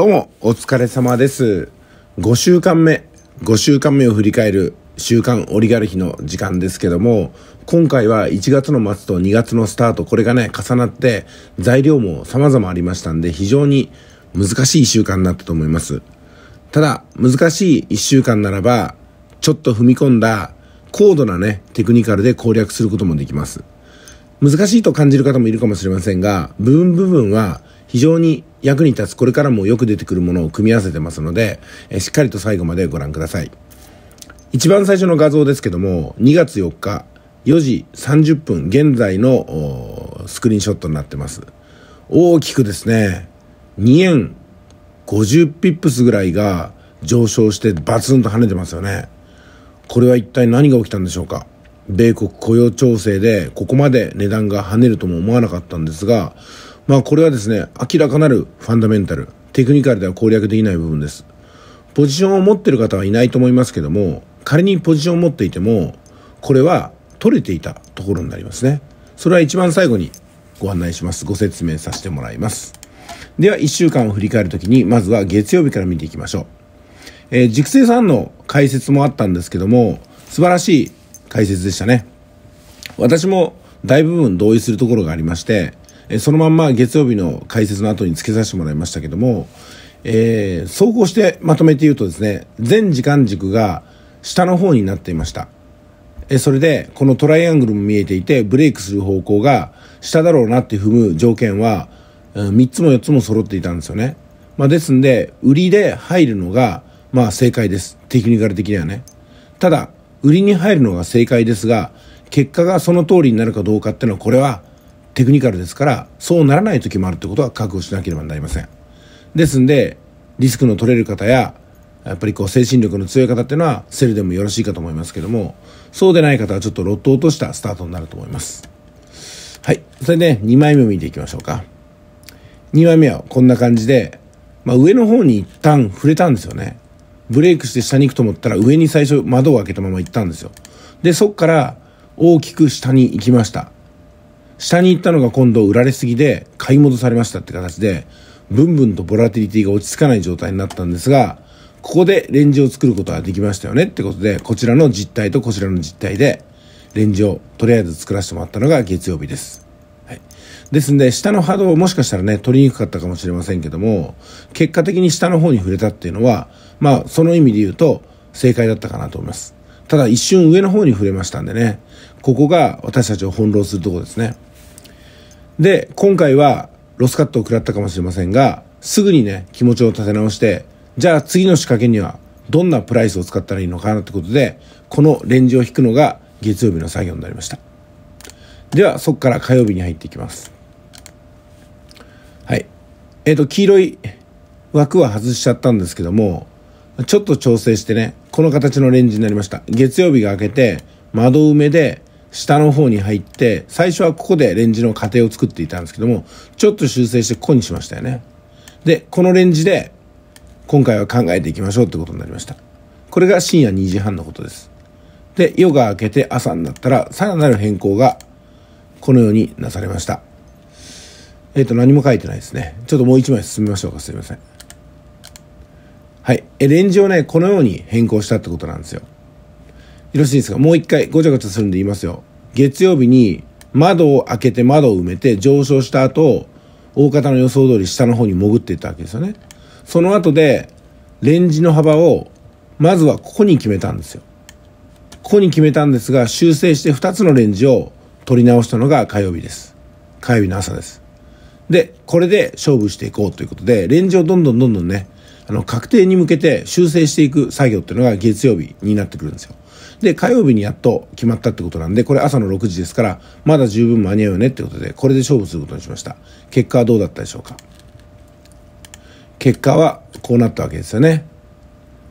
どうも、お疲れ様です。5週間目、5週間目を振り返る週刊オリガルヒの時間ですけども、今回は1月の末と2月のスタート、これがね、重なって、材料も様々ありましたんで、非常に難しい1週間になったと思います。ただ、難しい1週間ならば、ちょっと踏み込んだ高度なね、テクニカルで攻略することもできます。難しいと感じる方もいるかもしれませんが、部分部分は非常に役に立つこれからもよく出てくるものを組み合わせてますので、えしっかりと最後までご覧ください。一番最初の画像ですけども、2月4日4時30分現在のスクリーンショットになってます。大きくですね、2円50ピップスぐらいが上昇してバツンと跳ねてますよね。これは一体何が起きたんでしょうか米国雇用調整でここまで値段が跳ねるとも思わなかったんですが、まあこれはですね、明らかなるファンダメンタル、テクニカルでは攻略できない部分です。ポジションを持ってる方はいないと思いますけども、仮にポジションを持っていても、これは取れていたところになりますね。それは一番最後にご案内します。ご説明させてもらいます。では1週間を振り返るときに、まずは月曜日から見ていきましょう。えー、熟成さんの解説もあったんですけども、素晴らしい解説でしたね。私も大部分同意するところがありまして、えそのまんま月曜日の解説の後につけさせてもらいましたけども、えー、総合してまとめて言うとですね、全時間軸が下の方になっていました。えそれで、このトライアングルも見えていて、ブレイクする方向が下だろうなって踏む条件は、うん、3つも4つも揃っていたんですよね。まあ、ですんで、売りで入るのが、まあ正解です。テクニカル的にはね。ただ、売りに入るのが正解ですが、結果がその通りになるかどうかっていうのは、これはテクニカルですからそうならない時もあるってことは覚悟しなければなりませんですんでリスクの取れる方ややっぱりこう精神力の強い方っていうのはセルでもよろしいかと思いますけどもそうでない方はちょっとロット落としたスタートになると思いますはいそれで2枚目を見ていきましょうか2枚目はこんな感じで、まあ、上の方に一旦触れたんですよねブレイクして下に行くと思ったら上に最初窓を開けたまま行ったんですよでそっから大きく下に行きました下に行ったのが今度売られすぎで買い戻されましたって形で、ブンブンとボラティリティが落ち着かない状態になったんですが、ここでレンジを作ることができましたよねってことで、こちらの実態とこちらの実態で、レンジをとりあえず作らせてもらったのが月曜日です。はい。ですんで、下の波動をもしかしたらね、取りにくかったかもしれませんけども、結果的に下の方に触れたっていうのは、まあ、その意味で言うと、正解だったかなと思います。ただ、一瞬上の方に触れましたんでね、ここが私たちを翻弄するとこですね。で、今回はロスカットを食らったかもしれませんが、すぐにね、気持ちを立て直して、じゃあ次の仕掛けにはどんなプライスを使ったらいいのかなってことで、このレンジを引くのが月曜日の作業になりました。では、そこから火曜日に入っていきます。はい。えっ、ー、と、黄色い枠は外しちゃったんですけども、ちょっと調整してね、この形のレンジになりました。月曜日が明けて、窓埋めで下の方に入って、最初はここでレンジの過程を作っていたんですけども、ちょっと修正してここにしましたよね。で、このレンジで、今回は考えていきましょうってことになりました。これが深夜2時半のことです。で、夜が明けて朝になったら、さらなる変更が、このようになされました。えっ、ー、と、何も書いてないですね。ちょっともう一枚進みましょうか。すいません。はい。レンジをね、このように変更したってことなんですよ。よろしいですかもう一回ごちゃごちゃするんで言いますよ。月曜日に窓を開けて窓を埋めて上昇した後、大方の予想通り下の方に潜っていったわけですよね。その後で、レンジの幅を、まずはここに決めたんですよ。ここに決めたんですが、修正して2つのレンジを取り直したのが火曜日です。火曜日の朝です。で、これで勝負していこうということで、レンジをどんどんどんどんね、あの、確定に向けて修正していく作業っていうのが月曜日になってくるんですよ。で、火曜日にやっと決まったってことなんで、これ朝の6時ですから、まだ十分間に合うよねってことで、これで勝負することにしました。結果はどうだったでしょうか。結果はこうなったわけですよね。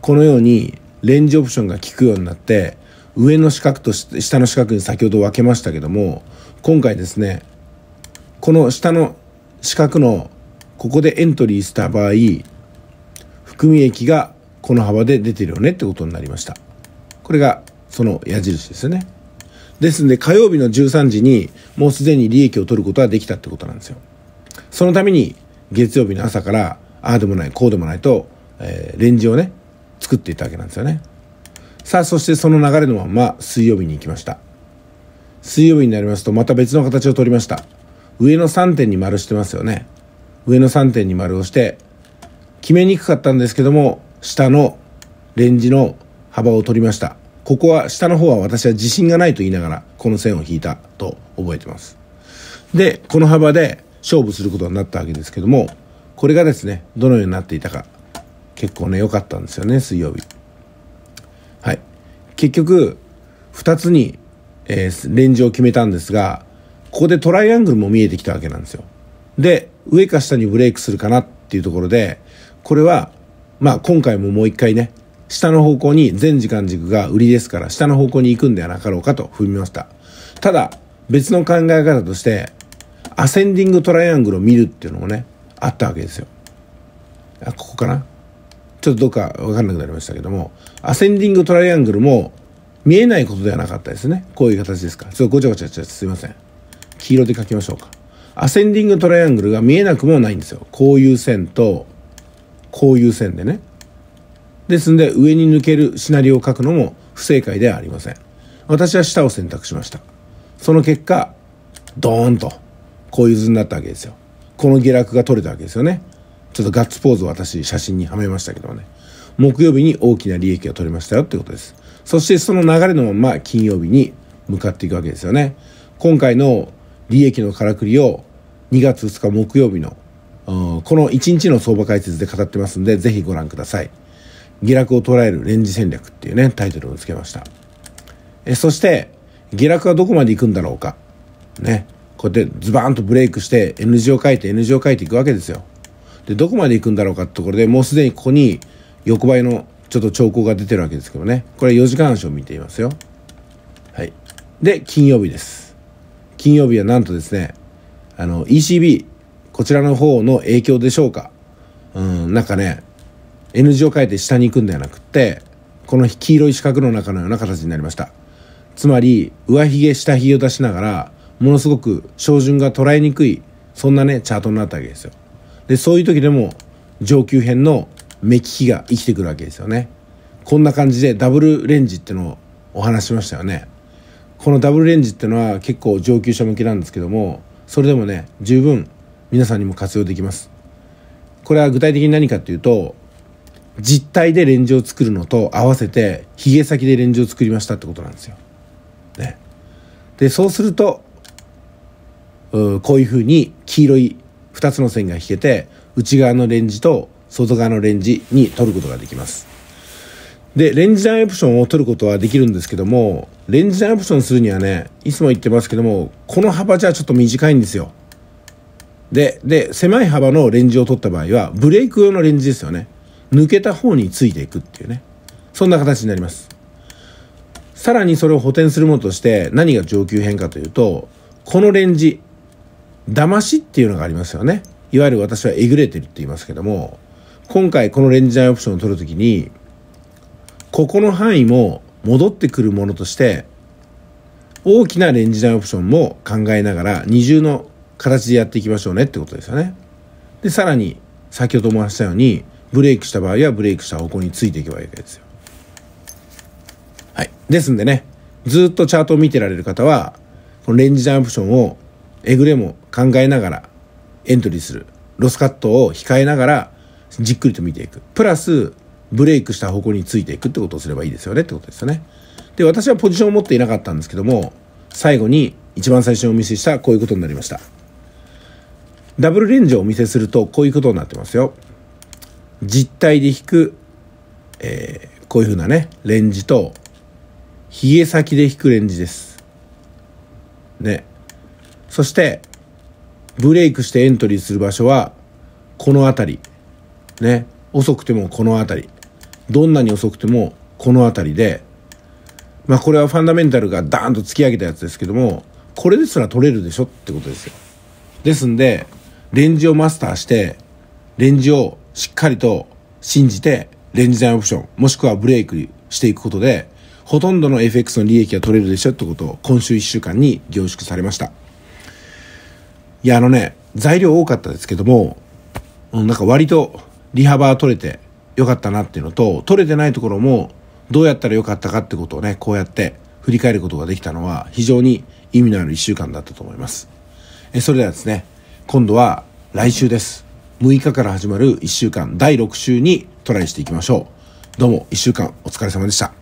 このように、レンジオプションが効くようになって、上の四角と下の四角に先ほど分けましたけども、今回ですね、この下の四角の、ここでエントリーした場合、含み益がこの幅で出てるよねってことになりました。これがその矢印ですよねですんで火曜日の13時にもうすでに利益を取ることはできたってことなんですよそのために月曜日の朝からああでもないこうでもないと、えー、レンジをね作っていたわけなんですよねさあそしてその流れのまま水曜日に行きました水曜日になりますとまた別の形を取りました上の3点に丸してますよね上の3点に丸をして決めにくかったんですけども下のレンジの幅を取りましたここは、下の方は私は自信がないと言いながら、この線を引いたと覚えてます。で、この幅で勝負することになったわけですけども、これがですね、どのようになっていたか、結構ね、良かったんですよね、水曜日。はい。結局、2つに、えー、レンジを決めたんですが、ここでトライアングルも見えてきたわけなんですよ。で、上か下にブレイクするかなっていうところで、これは、まあ今回ももう一回ね、下の方向に全時間軸が売りですから、下の方向に行くんではなかろうかと踏みました。ただ、別の考え方として、アセンディングトライアングルを見るっていうのもね、あったわけですよ。あ、ここかなちょっとどっかわかんなくなりましたけども、アセンディングトライアングルも見えないことではなかったですね。こういう形ですか。ちょっとごちゃごちゃちてすいません。黄色で書きましょうか。アセンディングトライアングルが見えなくもないんですよ。こういう線と、こういう線でね。ですんで上に抜けるシナリオを書くのも不正解ではありません私は下を選択しましたその結果ドーンとこういう図になったわけですよこの下落が取れたわけですよねちょっとガッツポーズを私写真にはめましたけどもね木曜日に大きな利益が取れましたよってことですそしてその流れのまま金曜日に向かっていくわけですよね今回の利益のからくりを2月2日木曜日のこの1日の相場解説で語ってますんで、ぜひご覧ください。下落を捉えるレンジ戦略っていうね、タイトルをつけました。えそして、下落はどこまで行くんだろうか。ね。こうやってズバーンとブレイクして N 字を書いて N 字を書いていくわけですよ。で、どこまで行くんだろうかってところでもうすでにここに横ばいのちょっと兆候が出てるわけですけどね。これ4時間足を見ていますよ。はい。で、金曜日です。金曜日はなんとですね、あの、ECB、こちらの方の影響でしょうか。うん、なんかね、N 字を変えて下に行くんではなくってこの黄色い四角の中のような形になりましたつまり上髭下髭を出しながらものすごく照準が捉えにくいそんなねチャートになったわけですよでそういう時でも上級編の目利きが生きてくるわけですよねこんな感じでダブルレンジってのをお話しましたよねこのダブルレンジってのは結構上級者向けなんですけどもそれでもね十分皆さんにも活用できますこれは具体的に何かっていうと実体でレンジを作るのと合わせてヒゲ先でレンジを作りましたってことなんですよ。ね、でそうするとうこういうふうに黄色い2つの線が引けて内側のレンジと外側のレンジに取ることができます。で、レンジダウンオプションを取ることはできるんですけども、レンジダウンオプションするにはね、いつも言ってますけども、この幅じゃちょっと短いんですよ。で、で、狭い幅のレンジを取った場合は、ブレイク用のレンジですよね。抜けた方についていくっていうねそんな形になりますさらにそれを補填するものとして何が上級編かというとこのレンジ騙しっていうのがありますよねいわゆる私はえぐれてるって言いますけども今回このレンジャイオプションを取るときにここの範囲も戻ってくるものとして大きなレンジイオプションも考えながら二重の形でやっていきましょうねってことですよね。で、さらに先ほども話したようにブレイクした場合はブレイクした方向についていけばいいわけですよ。はい。ですんでね、ずっとチャートを見てられる方は、このレンジダャンプションをえぐれも考えながらエントリーする。ロスカットを控えながらじっくりと見ていく。プラス、ブレイクした方向についていくってことをすればいいですよねってことですよね。で、私はポジションを持っていなかったんですけども、最後に一番最初にお見せしたこういうことになりました。ダブルレンジをお見せするとこういうことになってますよ。実体で引く、えー、こういう風なね、レンジと、ヒゲ先で引くレンジです。ね。そして、ブレイクしてエントリーする場所は、この辺り。ね。遅くてもこの辺り。どんなに遅くてもこの辺りで、まあこれはファンダメンタルがダーンと突き上げたやつですけども、これですら取れるでしょってことですよ。ですんで、レンジをマスターして、レンジをしっかりと信じて、レンジ代オプション、もしくはブレイクしていくことで、ほとんどの FX の利益が取れるでしょってことを今週1週間に凝縮されました。いや、あのね、材料多かったですけども、なんか割とバ幅取れてよかったなっていうのと、取れてないところもどうやったら良かったかってことをね、こうやって振り返ることができたのは非常に意味のある1週間だったと思います。えそれではですね、今度は来週です。6日から始まる1週間第6週にトライしていきましょう。どうも1週間お疲れ様でした。